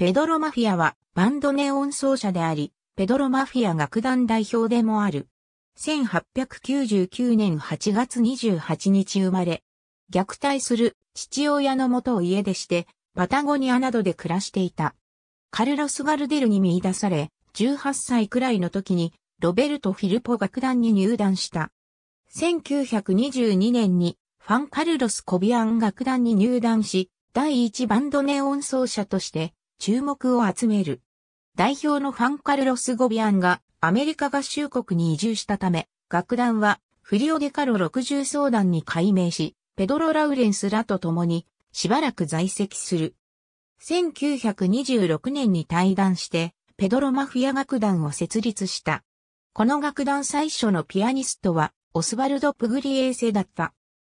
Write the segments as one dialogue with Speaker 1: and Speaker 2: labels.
Speaker 1: ペド
Speaker 2: ロ・マフィアはバンドネオン奏者であり、ペドロ・マフィア楽団代表でもある。1899年8月28日生まれ、虐待する父親の元を家出して、パタゴニアなどで暮らしていた。カルロス・ガルデルに見出され、18歳くらいの時に、ロベルト・フィルポ楽団に入団した。1922年に、ファン・カルロス・コビアン楽団に入団し、第一バンドネオン奏者として、注目を集める。代表のファンカルロス・ゴビアンがアメリカ合衆国に移住したため、楽団はフリオデカロ60相談に改名し、ペドロ・ラウレンスらと共にしばらく在籍する。1926年に退団して、ペドロ・マフィア楽団を設立した。この楽団最初のピアニストは、オスワルド・プグリエーセだった。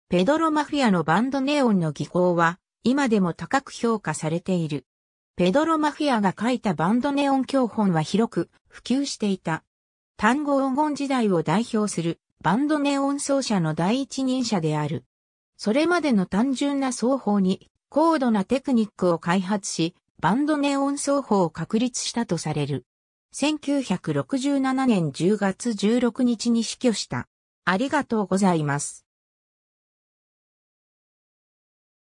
Speaker 2: ペドロ・マフィアのバンドネオンの技巧は、今でも高く評価されている。ペドロ・マフィアが書いたバンドネオン教本は広く普及していた。単語黄金時代を代表するバンドネオン奏者の第一人者である。それまでの単純な奏法に高度なテクニックを開発し、バンドネオン奏法を確立したとされる。1967年10月16日に死去した。ありがとうございます。